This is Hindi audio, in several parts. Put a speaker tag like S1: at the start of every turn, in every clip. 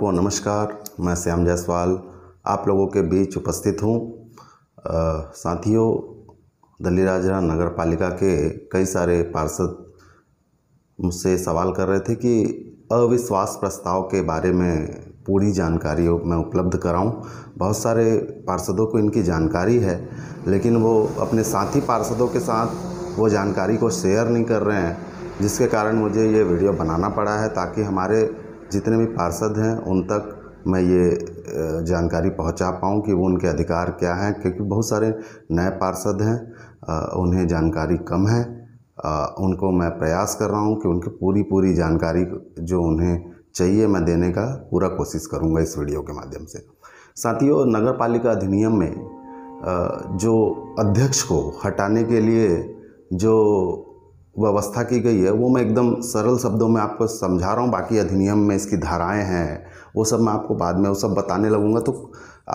S1: को नमस्कार मैं श्याम जायसवाल आप लोगों के बीच उपस्थित हूँ साथियों दलीराजरा नगर पालिका के कई सारे पार्षद मुझसे सवाल कर रहे थे कि अविश्वास प्रस्ताव के बारे में पूरी जानकारी मैं उपलब्ध कराऊं बहुत सारे पार्षदों को इनकी जानकारी है लेकिन वो अपने साथी पार्षदों के साथ वो जानकारी को शेयर नहीं कर रहे हैं जिसके कारण मुझे ये वीडियो बनाना पड़ा है ताकि हमारे जितने भी पार्षद हैं उन तक मैं ये जानकारी पहुंचा पाऊँ कि वो उनके अधिकार क्या हैं क्योंकि बहुत सारे नए पार्षद हैं उन्हें जानकारी कम है उनको मैं प्रयास कर रहा हूँ कि उनकी पूरी पूरी जानकारी जो उन्हें चाहिए मैं देने का पूरा कोशिश करूँगा इस वीडियो के माध्यम से साथियों नगर पालिका अधिनियम में जो अध्यक्ष को हटाने के लिए जो व्यवस्था की गई है वो मैं एकदम सरल शब्दों में आपको समझा रहा हूँ बाकी अधिनियम में इसकी धाराएं हैं वो सब मैं आपको बाद में वो सब बताने लगूँगा तो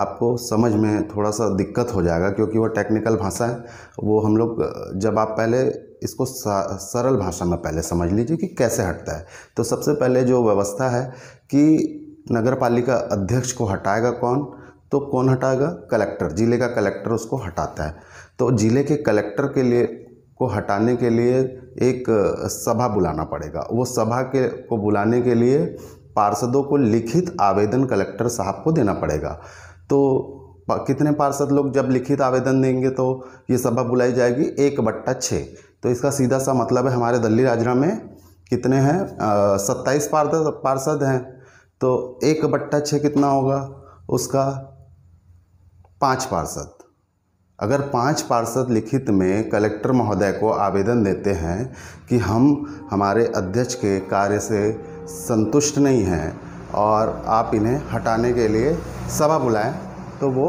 S1: आपको समझ में थोड़ा सा दिक्कत हो जाएगा क्योंकि वो टेक्निकल भाषा है वो हम लोग जब आप पहले इसको सरल भाषा में पहले समझ लीजिए कि कैसे हटता है तो सबसे पहले जो व्यवस्था है कि नगर पालिका अध्यक्ष को हटाएगा कौन तो कौन हटाएगा कलेक्टर ज़िले का कलेक्टर उसको हटाता है तो ज़िले के कलेक्टर के लिए को हटाने के लिए एक सभा बुलाना पड़ेगा वो सभा के को बुलाने के लिए पार्षदों को लिखित आवेदन कलेक्टर साहब को देना पड़ेगा तो कितने पार्षद लोग जब लिखित आवेदन देंगे तो ये सभा बुलाई जाएगी एक बट्टा छः तो इसका सीधा सा मतलब है हमारे दिल्ली राजरा में कितने हैं सत्ताईस पार्षद हैं तो एक बट्टा छः कितना होगा उसका पाँच पार्षद अगर पांच पार्षद लिखित में कलेक्टर महोदय को आवेदन देते हैं कि हम हमारे अध्यक्ष के कार्य से संतुष्ट नहीं हैं और आप इन्हें हटाने के लिए सभा बुलाएं तो वो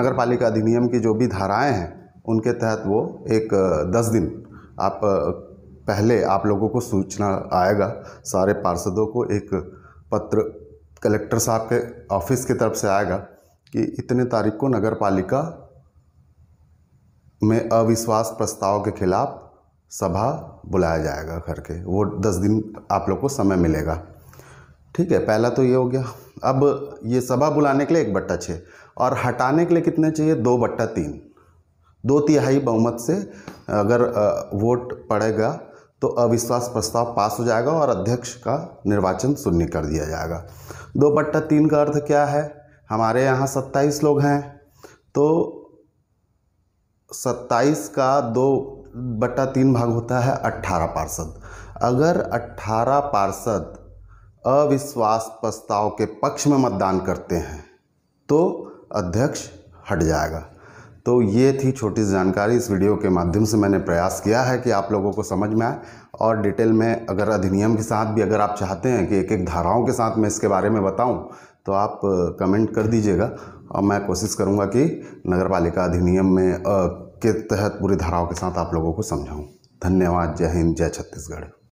S1: नगर पालिका अधिनियम की जो भी धाराएं हैं उनके तहत वो एक दस दिन आप पहले आप लोगों को सूचना आएगा सारे पार्षदों को एक पत्र कलेक्टर साहब के ऑफिस की तरफ से आएगा कि इतने तारीख को नगर पालिका में अविश्वास प्रस्ताव के खिलाफ सभा बुलाया जाएगा करके वो दस दिन आप लोग को समय मिलेगा ठीक है पहला तो ये हो गया अब ये सभा बुलाने के लिए एक बट्टा छः और हटाने के लिए कितने चाहिए दो बट्टा तीन दो तिहाई बहुमत से अगर वोट पड़ेगा तो अविश्वास प्रस्ताव पास हो जाएगा और अध्यक्ष का निर्वाचन शून्य कर दिया जाएगा दो बट्टा तीन का अर्थ क्या है हमारे यहाँ सत्ताईस लोग हैं तो सत्ताईस का दो बट्टा तीन भाग होता है अट्ठारह पार्षद अगर अट्ठारह पार्षद अविश्वास प्रस्ताव के पक्ष में मतदान करते हैं तो अध्यक्ष हट जाएगा तो ये थी छोटी सी जानकारी इस वीडियो के माध्यम से मैंने प्रयास किया है कि आप लोगों को समझ में आए और डिटेल में अगर अधिनियम के साथ भी अगर आप चाहते हैं कि एक एक धाराओं के साथ मैं इसके बारे में बताऊं तो आप कमेंट कर दीजिएगा और मैं कोशिश करूंगा कि नगरपालिका अधिनियम में के तहत पूरी धाराओं के साथ आप लोगों को समझाऊँ धन्यवाद जय हिंद जय छत्तीसगढ़